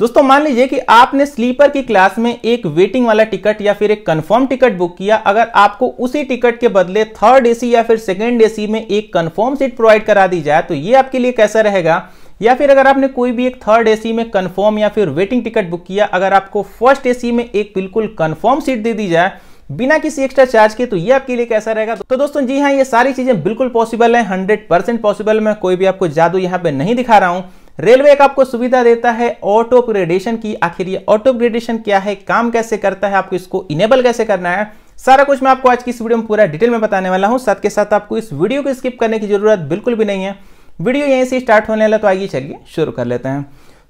दोस्तों मान लीजिए कि आपने स्लीपर की क्लास में एक वेटिंग वाला टिकट या फिर एक कंफर्म टिकट बुक किया अगर आपको उसी टिकट के बदले थर्ड एसी या फिर सेकेंड एसी में एक कंफर्म सीट प्रोवाइड करा दी जाए तो ये आपके लिए कैसा रहेगा या फिर अगर आपने कोई भी एक थर्ड एसी में कंफर्म या फिर वेटिंग टिकट बुक किया अगर आपको फर्स्ट एसी में एक बिल्कुल कंफर्म सीट दे दी जाए बिना किसी एक्स्ट्रा चार्ज के तो ये आपके लिए कैसा रहेगा तो दोस्तों जी हाँ ये सारी चीजें बिल्कुल पॉसिबल है हंड्रेड परसेंट पॉसिबल मैं कोई भी आपको जादू यहाँ पे नहीं दिखा रहा हूँ रेलवे एक आपको सुविधा देता है ऑटो अपग्रेडेशन की आखिर ये ऑटो अपग्रेडेशन क्या है काम कैसे करता है आपको इसको इनेबल कैसे करना है सारा कुछ मैं आपको आज की इस वीडियो में पूरा डिटेल में बताने वाला हूँ साथ के साथ आपको इस वीडियो को स्किप करने की जरूरत बिल्कुल भी नहीं है वीडियो यहीं से स्टार्ट होने वाला तो आइए चलिए शुरू कर लेते हैं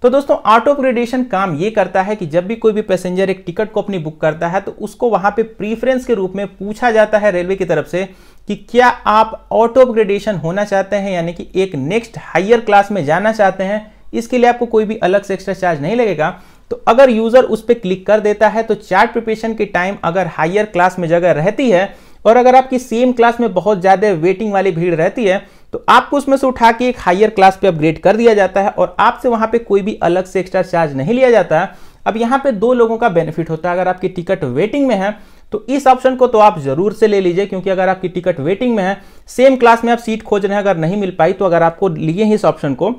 तो दोस्तों ऑटो अपग्रेडेशन काम ये करता है कि जब भी कोई भी पैसेंजर एक टिकट को अपनी बुक करता है तो उसको वहां पे प्रीफरेंस के रूप में पूछा जाता है रेलवे की तरफ से कि क्या आप ऑटो अपग्रेडेशन होना चाहते हैं यानी कि एक नेक्स्ट हायर क्लास में जाना चाहते हैं इसके लिए आपको कोई भी अलग से एक्स्ट्रा चार्ज नहीं लगेगा तो अगर यूजर उस पर क्लिक कर देता है तो चार्ट प्रिपरेशन के टाइम अगर हायर क्लास में जगह रहती है और अगर आपकी सेम क्लास में बहुत ज़्यादा वेटिंग वाली भीड़ रहती है तो आपको उसमें से उठा के एक हायर क्लास पे अपग्रेड कर दिया जाता है और आपसे वहाँ पे कोई भी अलग से एक्स्ट्रा चार्ज नहीं लिया जाता है अब यहाँ पे दो लोगों का बेनिफिट होता है अगर आपकी टिकट वेटिंग में है तो इस ऑप्शन को तो आप जरूर से ले लीजिए क्योंकि अगर आपकी टिकट वेटिंग में है सेम क्लास में आप सीट खोज रहे हैं अगर नहीं मिल पाई तो अगर आपको लिए इस ऑप्शन को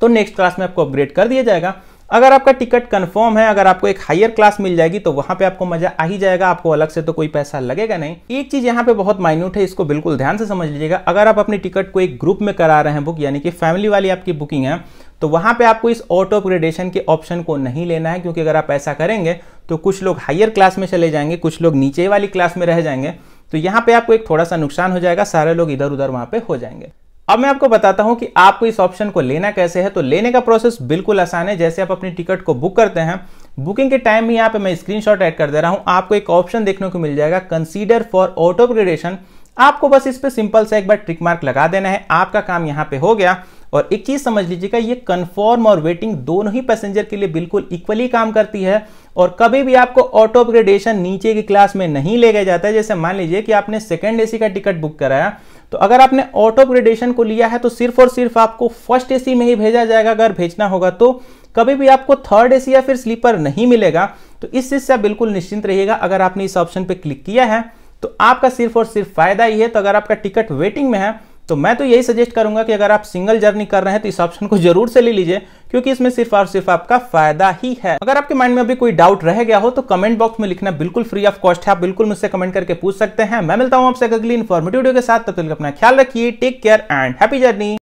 तो नेक्स्ट क्लास में आपको अपग्रेड कर दिया जाएगा अगर आपका टिकट कंफर्म है अगर आपको एक हायर क्लास मिल जाएगी तो वहां पे आपको मजा आ ही जाएगा आपको अलग से तो कोई पैसा लगेगा नहीं एक चीज यहाँ पे बहुत माइन्यूट है इसको बिल्कुल ध्यान से समझ लीजिएगा अगर आप अपने टिकट को एक ग्रुप में करा रहे हैं बुक यानी कि फैमिली वाली आपकी बुकिंग है तो वहां पे आपको इस ऑटो अपग्रेडेशन के ऑप्शन को नहीं लेना है क्योंकि अगर आप ऐसा करेंगे तो कुछ लोग हायर क्लास में चले जाएंगे कुछ लोग नीचे वाली क्लास में रह जाएंगे तो यहाँ पे आपको एक थोड़ा सा नुकसान हो जाएगा सारे लोग इधर उधर वहां पे हो जाएंगे अब मैं आपको बताता हूं कि आपको इस ऑप्शन को लेना कैसे है तो लेने का प्रोसेस बिल्कुल आसान है जैसे आप अपनी टिकट को बुक करते हैं बुकिंग के टाइम में यहाँ पे मैं स्क्रीनशॉट ऐड कर दे रहा हूँ आपको एक ऑप्शन देखने को मिल जाएगा कंसीडर फॉर ऑटो ग्रेडेशन आपको बस इस पर सिंपल सा एक बार ट्रिक मार्क लगा देना है आपका काम यहाँ पे हो गया और एक चीज समझ लीजिएगा ये कंफर्म और वेटिंग दोनों ही पैसेंजर के लिए बिल्कुल इक्वली काम करती है और कभी भी आपको ऑटो अपग्रेडेशन नीचे की क्लास में नहीं ले गया जाता है जैसे मान लीजिए कि आपने सेकेंड एसी का टिकट बुक कराया तो अगर आपने ऑटो ग्रेडेशन को लिया है तो सिर्फ और सिर्फ आपको फर्स्ट एसी में ही भेजा जाएगा अगर भेजना होगा तो कभी भी आपको थर्ड एसी या फिर स्लीपर नहीं मिलेगा तो इस चीज़ से आप बिल्कुल निश्चिंत रहिएगा अगर आपने इस ऑप्शन पर क्लिक किया है तो आपका सिर्फ और सिर्फ फायदा ही है तो अगर आपका टिकट वेटिंग में है तो मैं तो यही सजेस्ट करूंगा कि अगर आप सिंगल जर्नी कर रहे हैं तो इस ऑप्शन को जरूर से ले लीजिए क्योंकि इसमें सिर्फ और सिर्फ आपका फायदा ही है अगर आपके माइंड में अभी कोई डाउट रह गया हो तो कमेंट बॉक्स में लिखना बिल्कुल फ्री ऑफ कॉस्ट है आप बिल्कुल मुझसे कमेंट करके पूछ सकते हैं मैं मिलता हूं आपसे अगली इन्फॉर्मेटिव वीडियो के साथ तब तो तक तो अपना ख्याल रखिए take care and happy journey